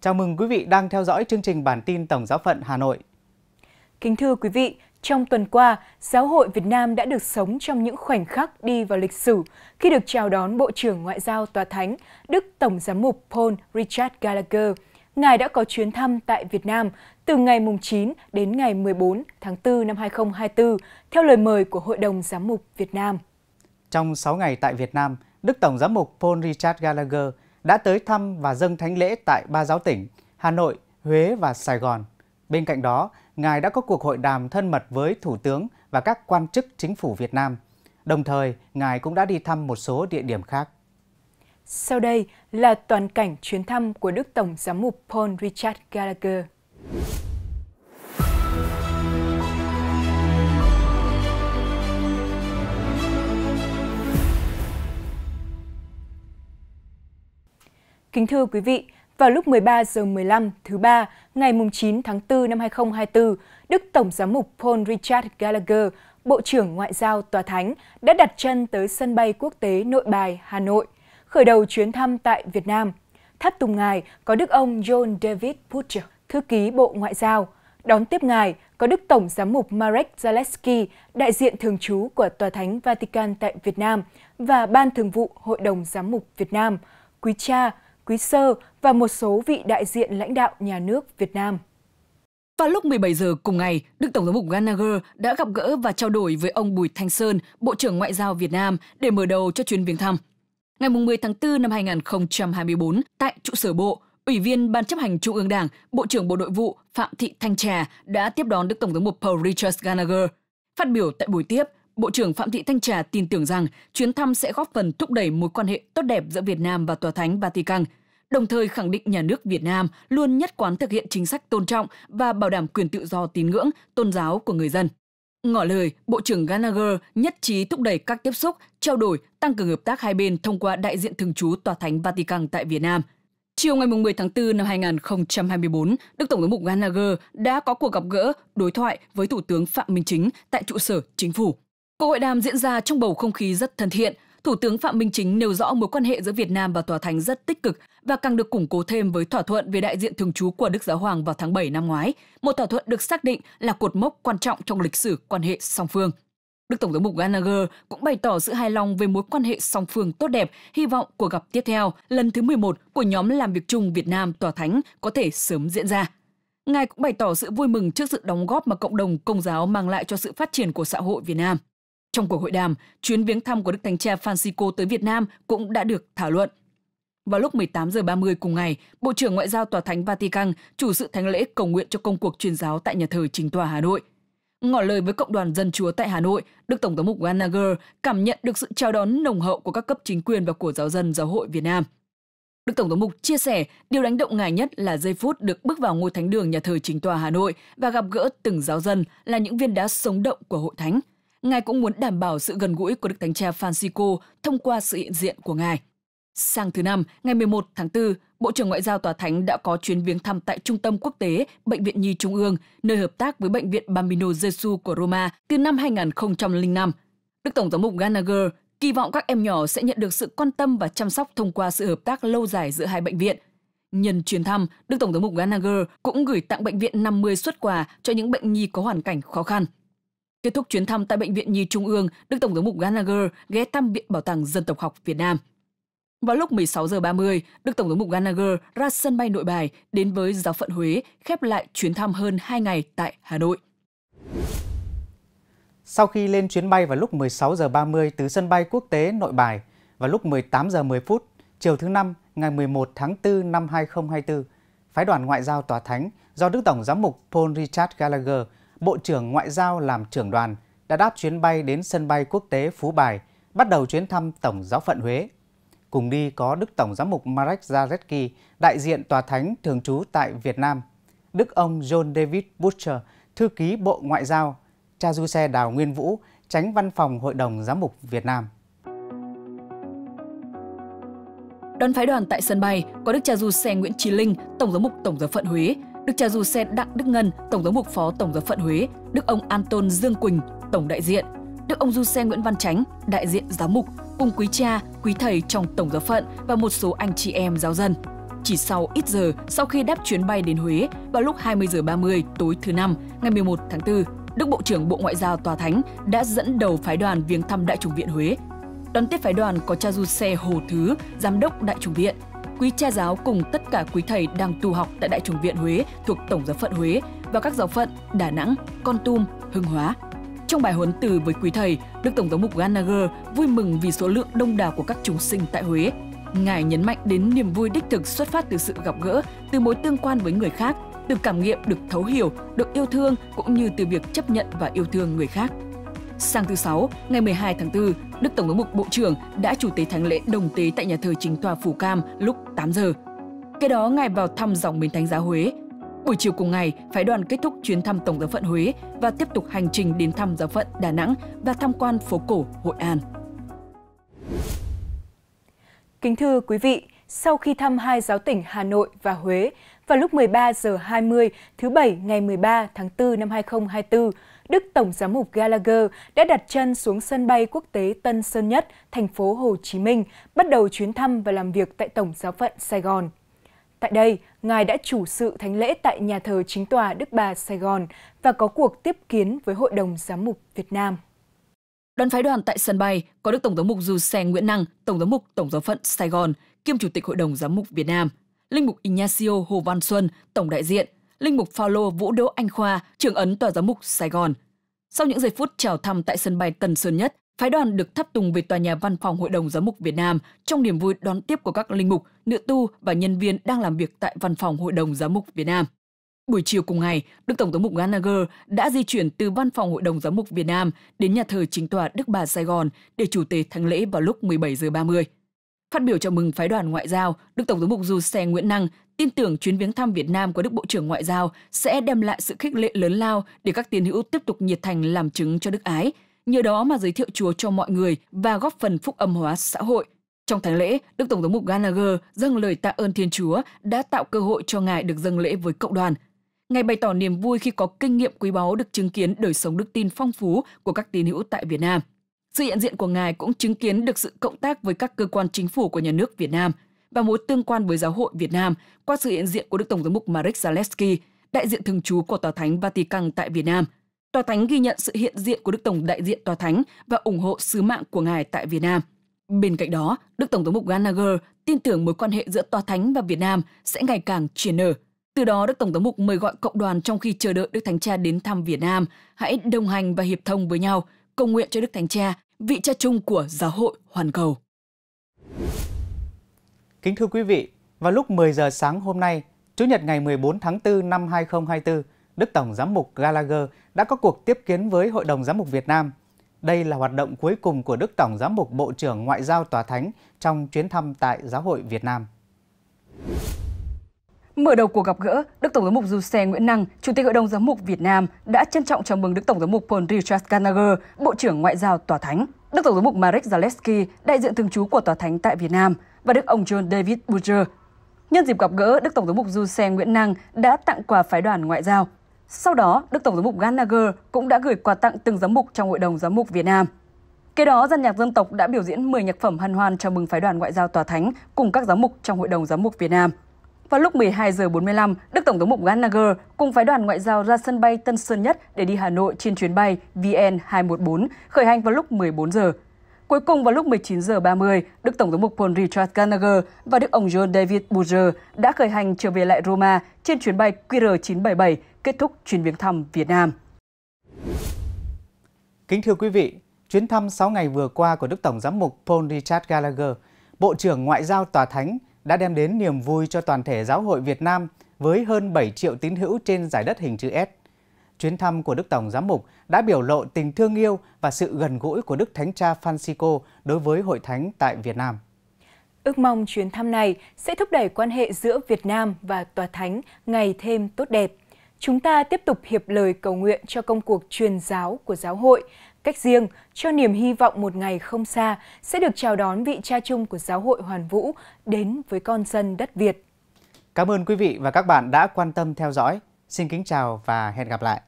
Chào mừng quý vị đang theo dõi chương trình bản tin Tổng giáo phận Hà Nội. Kính thưa quý vị, trong tuần qua, Giáo hội Việt Nam đã được sống trong những khoảnh khắc đi vào lịch sử khi được chào đón Bộ trưởng Ngoại giao Tòa Thánh Đức Tổng giám mục Paul Richard Gallagher. Ngài đã có chuyến thăm tại Việt Nam từ ngày 9 đến ngày 14 tháng 4 năm 2024 theo lời mời của Hội đồng Giám mục Việt Nam. Trong 6 ngày tại Việt Nam, Đức Tổng giám mục Paul Richard Gallagher – đã tới thăm và dâng thánh lễ tại ba giáo tỉnh Hà Nội, Huế và Sài Gòn. Bên cạnh đó, Ngài đã có cuộc hội đàm thân mật với Thủ tướng và các quan chức chính phủ Việt Nam. Đồng thời, Ngài cũng đã đi thăm một số địa điểm khác. Sau đây là toàn cảnh chuyến thăm của Đức Tổng Giám mục Paul Richard Gallagher. Kính thưa quý vị, vào lúc 13 giờ 15 thứ ba, ngày 9 tháng 4 năm 2024, Đức Tổng giám mục Paul Richard Gallagher, Bộ trưởng Ngoại giao Tòa Thánh, đã đặt chân tới sân bay quốc tế Nội Bài, Hà Nội, khởi đầu chuyến thăm tại Việt Nam. Tháp Tùng Ngài có Đức ông John David Butcher, Thư ký Bộ Ngoại giao. Đón tiếp Ngài có Đức Tổng giám mục Marek Zaleski, đại diện thường trú của Tòa Thánh Vatican tại Việt Nam và Ban Thường vụ Hội đồng Giám mục Việt Nam. Quý cha, Quý Sơ và một số vị đại diện lãnh đạo nhà nước Việt Nam. Vào lúc 17 giờ cùng ngày, Đức Tổng thống mục Gallagher đã gặp gỡ và trao đổi với ông Bùi Thanh Sơn, Bộ trưởng Ngoại giao Việt Nam để mở đầu cho chuyến viếng thăm. Ngày 10 tháng 4 năm 2024, tại trụ sở Bộ, Ủy viên Ban chấp hành Trung ương Đảng, Bộ trưởng Bộ Nội vụ Phạm Thị Thanh Trà đã tiếp đón Đức Tổng thống mục Paul Richard Gallagher. Phát biểu tại buổi tiếp, Bộ trưởng Phạm Thị Thanh Trà tin tưởng rằng chuyến thăm sẽ góp phần thúc đẩy mối quan hệ tốt đẹp giữa Việt Nam và Tòa Thánh Vatican, đồng thời khẳng định nhà nước Việt Nam luôn nhất quán thực hiện chính sách tôn trọng và bảo đảm quyền tự do tín ngưỡng, tôn giáo của người dân. Ngỏ lời, Bộ trưởng Gallagher nhất trí thúc đẩy các tiếp xúc, trao đổi, tăng cường hợp tác hai bên thông qua đại diện thường trú Tòa Thánh Vatican tại Việt Nam – Chiều ngày 10 tháng 4 năm 2024, Đức Tổng thống Mục Gallagher đã có cuộc gặp gỡ, đối thoại với Thủ tướng Phạm Minh Chính tại trụ sở chính phủ. Cuộc hội đàm diễn ra trong bầu không khí rất thân thiện. Thủ tướng Phạm Minh Chính nêu rõ mối quan hệ giữa Việt Nam và Tòa Thánh rất tích cực và càng được củng cố thêm với thỏa thuận về đại diện thường trú của Đức Giáo Hoàng vào tháng 7 năm ngoái, một thỏa thuận được xác định là cột mốc quan trọng trong lịch sử quan hệ song phương. Đức Tổng thống Mục Gallagher cũng bày tỏ sự hài lòng về mối quan hệ song phương tốt đẹp, hy vọng cuộc gặp tiếp theo lần thứ 11 của nhóm làm việc chung Việt Nam Tòa Thánh có thể sớm diễn ra. Ngài cũng bày tỏ sự vui mừng trước sự đóng góp mà cộng đồng công giáo mang lại cho sự phát triển của xã hội Việt Nam. Trong cuộc hội đàm, chuyến viếng thăm của Đức Thánh Cha Francisco tới Việt Nam cũng đã được thảo luận. Vào lúc 18 giờ 30 cùng ngày, Bộ trưởng Ngoại giao Tòa Thánh Vatican chủ sự thánh lễ cầu nguyện cho công cuộc truyền giáo tại nhà thờ Chính tòa Hà Nội. Ngỏ lời với cộng đoàn dân chúa tại Hà Nội, Đức Tổng thống mục Gallagher cảm nhận được sự chào đón nồng hậu của các cấp chính quyền và của giáo dân giáo hội Việt Nam. Đức Tổng thống mục chia sẻ, điều đánh động ngài nhất là giây phút được bước vào ngôi thánh đường nhà thờ chính tòa Hà Nội và gặp gỡ từng giáo dân là những viên đá sống động của hội thánh – Ngài cũng muốn đảm bảo sự gần gũi của Đức Thánh Cha Francisco thông qua sự hiện diện của Ngài. Sang thứ Năm, ngày 11 tháng 4, Bộ trưởng Ngoại giao Tòa Thánh đã có chuyến viếng thăm tại Trung tâm Quốc tế Bệnh viện Nhi Trung ương, nơi hợp tác với Bệnh viện Bambino Gesù của Roma từ năm 2005. Đức Tổng giám mục Gallagher kỳ vọng các em nhỏ sẽ nhận được sự quan tâm và chăm sóc thông qua sự hợp tác lâu dài giữa hai bệnh viện. Nhân chuyến thăm, Đức Tổng giám mục Gallagher cũng gửi tặng bệnh viện 50 xuất quà cho những bệnh nhi có hoàn cảnh khó khăn. Kết thúc chuyến thăm tại Bệnh viện Nhi Trung ương, Đức Tổng thống mục Gallagher ghé thăm Viện Bảo tàng Dân tộc học Việt Nam. Vào lúc 16 giờ 30, Đức Tổng thống mục Gallagher ra sân bay nội bài đến với giáo phận Huế, khép lại chuyến thăm hơn 2 ngày tại Hà Nội. Sau khi lên chuyến bay vào lúc 16 giờ 30 từ sân bay quốc tế Nội Bài vào lúc 18 giờ 10 phút, chiều thứ năm ngày 11 tháng 4 năm 2024, phái đoàn ngoại giao tòa thánh do Đức Tổng giám mục Paul Richard Gallagher Bộ trưởng Ngoại giao làm trưởng đoàn đã đáp chuyến bay đến sân bay quốc tế Phú Bài, bắt đầu chuyến thăm Tổng giáo phận Huế. Cùng đi có Đức Tổng giám mục Marek Zaretsky, đại diện tòa thánh thường trú tại Việt Nam, Đức ông John David Butcher, thư ký Bộ Ngoại giao, cha du xe Đào Nguyên Vũ, tránh văn phòng Hội đồng Giám mục Việt Nam. Đón phái đoàn tại sân bay có Đức cha du xe Nguyễn Chí Linh, Tổng giám mục Tổng giáo phận Huế, đức cha du xe Đặng Đức Ngân, Tổng giám mục Phó Tổng giáo phận Huế, Đức ông Anton Dương Quỳnh, Tổng đại diện, Đức ông Du Xe Nguyễn Văn Chánh, đại diện giám mục, cùng quý cha, quý thầy trong Tổng giáo phận và một số anh chị em giáo dân. Chỉ sau ít giờ sau khi đáp chuyến bay đến Huế vào lúc 20 giờ 30 tối thứ năm ngày 11 tháng 4, Đức Bộ trưởng Bộ Ngoại giao Tòa Thánh đã dẫn đầu phái đoàn viếng thăm Đại chủng viện Huế. Đón tiếp phái đoàn có cha du xe Hồ Thứ, Giám đốc Đại chủng viện, quý cha giáo cùng tất cả quý thầy đang tu học tại Đại Trùng viện Huế thuộc Tổng giáo phận Huế và các giáo phận Đà Nẵng, Con Tum, Hưng Hóa. Trong bài huấn từ với quý thầy, Đức Tổng giám mục Gallagher vui mừng vì số lượng đông đảo của các chúng sinh tại Huế. Ngài nhấn mạnh đến niềm vui đích thực xuất phát từ sự gặp gỡ, từ mối tương quan với người khác, từ cảm nghiệm được thấu hiểu, được yêu thương cũng như từ việc chấp nhận và yêu thương người khác. Sang thứ Sáu, ngày 12 tháng 4, Đức Tổng thống mục Bộ trưởng đã chủ tế thánh lễ đồng tế tại nhà thờ chính tòa Phủ Cam lúc 8 giờ. Kế đó, Ngài vào thăm dòng bến thánh giá Huế. Buổi chiều cùng ngày, phái đoàn kết thúc chuyến thăm Tổng giáo phận Huế và tiếp tục hành trình đến thăm giáo phận Đà Nẵng và tham quan phố cổ Hội An. Kính thưa quý vị, sau khi thăm hai giáo tỉnh Hà Nội và Huế vào lúc 13 giờ 20 thứ Bảy ngày 13 tháng 4 năm 2024, Đức Tổng giám mục Gallagher đã đặt chân xuống sân bay quốc tế Tân Sơn Nhất, thành phố Hồ Chí Minh, bắt đầu chuyến thăm và làm việc tại Tổng giáo phận Sài Gòn. Tại đây, Ngài đã chủ sự thánh lễ tại nhà thờ chính tòa Đức Bà Sài Gòn và có cuộc tiếp kiến với Hội đồng Giám mục Việt Nam. Đoàn phái đoàn tại sân bay có Đức Tổng giám mục Du Xe Nguyễn Năng, Tổng giám mục Tổng giáo phận Sài Gòn, kiêm Chủ tịch Hội đồng Giám mục Việt Nam, Linh mục Ignacio Hồ Văn Xuân, Tổng đại diện, Linh mục Phaolô Vũ Đỗ Anh Khoa, trưởng ấn tòa giám mục Sài Gòn. Sau những giây phút chào thăm tại sân bay Tân Sơn Nhất, phái đoàn được thắp tùng về tòa nhà văn phòng Hội đồng Giám mục Việt Nam trong niềm vui đón tiếp của các linh mục, nữ tu và nhân viên đang làm việc tại văn phòng Hội đồng Giám mục Việt Nam. Buổi chiều cùng ngày, Đức Tổng thống mục Gallagher đã di chuyển từ văn phòng Hội đồng Giám mục Việt Nam đến nhà thờ chính tòa Đức Bà Sài Gòn để chủ tế thánh lễ vào lúc 17 giờ 30. Phát biểu chào mừng phái đoàn ngoại giao, Đức Tổng thống Mục Du Xe Nguyễn Năng tin tưởng chuyến viếng thăm Việt Nam của Đức Bộ trưởng Ngoại giao sẽ đem lại sự khích lệ lớn lao để các tiến hữu tiếp tục nhiệt thành làm chứng cho Đức Ái, nhờ đó mà giới thiệu Chúa cho mọi người và góp phần phúc âm hóa xã hội. Trong thánh lễ, Đức Tổng thống Mục Gallagher dâng lời tạ ơn Thiên Chúa đã tạo cơ hội cho Ngài được dâng lễ với cộng đoàn. Ngài bày tỏ niềm vui khi có kinh nghiệm quý báu được chứng kiến đời sống đức tin phong phú của các tín hữu tại Việt Nam. Sự hiện diện của ngài cũng chứng kiến được sự cộng tác với các cơ quan chính phủ của nhà nước Việt Nam và mối tương quan với giáo hội Việt Nam qua sự hiện diện của Đức Tổng giám mục Marek Zaleski, đại diện thường trú của Tòa Thánh Vatican tại Việt Nam. Tòa Thánh ghi nhận sự hiện diện của Đức Tổng đại diện Tòa Thánh và ủng hộ sứ mạng của ngài tại Việt Nam. Bên cạnh đó, Đức Tổng thống mục Gallagher tin tưởng mối quan hệ giữa Tòa Thánh và Việt Nam sẽ ngày càng triển nở. Từ đó, Đức Tổng thống mục mời gọi cộng đoàn trong khi chờ đợi Đức Thánh Cha đến thăm Việt Nam, hãy đồng hành và hiệp thông với nhau – cầu nguyện cho Đức Thánh Cha, vị cha chung của giáo hội hoàn cầu. Kính thưa quý vị, vào lúc 10 giờ sáng hôm nay, Chủ nhật ngày 14 tháng 4 năm 2024, Đức Tổng Giám mục Gallagher đã có cuộc tiếp kiến với Hội đồng Giám mục Việt Nam. Đây là hoạt động cuối cùng của Đức Tổng Giám mục Bộ trưởng Ngoại giao Tòa Thánh trong chuyến thăm tại Giáo hội Việt Nam. Mở đầu cuộc gặp gỡ, Đức Tổng giám mục Giuse Nguyễn Năng, Chủ tịch Hội đồng Giám mục Việt Nam đã trân trọng chào mừng Đức Tổng giám mục Paul Richard Gallagher, Bộ trưởng Ngoại giao Tòa Thánh, Đức Tổng giám mục Marek Zaleski, đại diện thường trú của Tòa Thánh tại Việt Nam và Đức ông John David Butcher. Nhân dịp gặp gỡ, Đức Tổng giám mục Giuse Nguyễn Năng đã tặng quà phái đoàn ngoại giao. Sau đó, Đức Tổng giám mục Gallagher cũng đã gửi quà tặng từng giám mục trong Hội đồng Giám mục Việt Nam. Kế đó, dân nhạc dân tộc đã biểu diễn 10 nhạc phẩm hân hoan chào mừng phái đoàn ngoại giao tòa thánh cùng các giám mục trong Hội đồng Giám mục Việt Nam. Vào lúc 12 giờ 45, Đức Tổng thống Mục Gallagher cùng phái đoàn ngoại giao ra sân bay Tân Sơn Nhất để đi Hà Nội trên chuyến bay VN214 khởi hành vào lúc 14 giờ. Cuối cùng vào lúc 19 giờ 30, Đức Tổng thống Mục Paul Richard Gallagher và Đức ông John David Butcher đã khởi hành trở về lại Roma trên chuyến bay QR977 kết thúc chuyến viếng thăm Việt Nam. Kính thưa quý vị, chuyến thăm 6 ngày vừa qua của Đức Tổng giám mục Paul Richard Gallagher, Bộ trưởng Ngoại giao Tòa Thánh đã đem đến niềm vui cho toàn thể giáo hội Việt Nam với hơn 7 triệu tín hữu trên giải đất hình chữ S. Chuyến thăm của Đức Tổng Giám mục đã biểu lộ tình thương yêu và sự gần gũi của Đức Thánh Cha Francisco đối với hội thánh tại Việt Nam. Ước mong chuyến thăm này sẽ thúc đẩy quan hệ giữa Việt Nam và Tòa Thánh ngày thêm tốt đẹp. Chúng ta tiếp tục hiệp lời cầu nguyện cho công cuộc truyền giáo của giáo hội cách riêng cho niềm hy vọng một ngày không xa sẽ được chào đón vị cha chung của giáo hội Hoàn Vũ đến với con dân đất Việt. Cảm ơn quý vị và các bạn đã quan tâm theo dõi. Xin kính chào và hẹn gặp lại.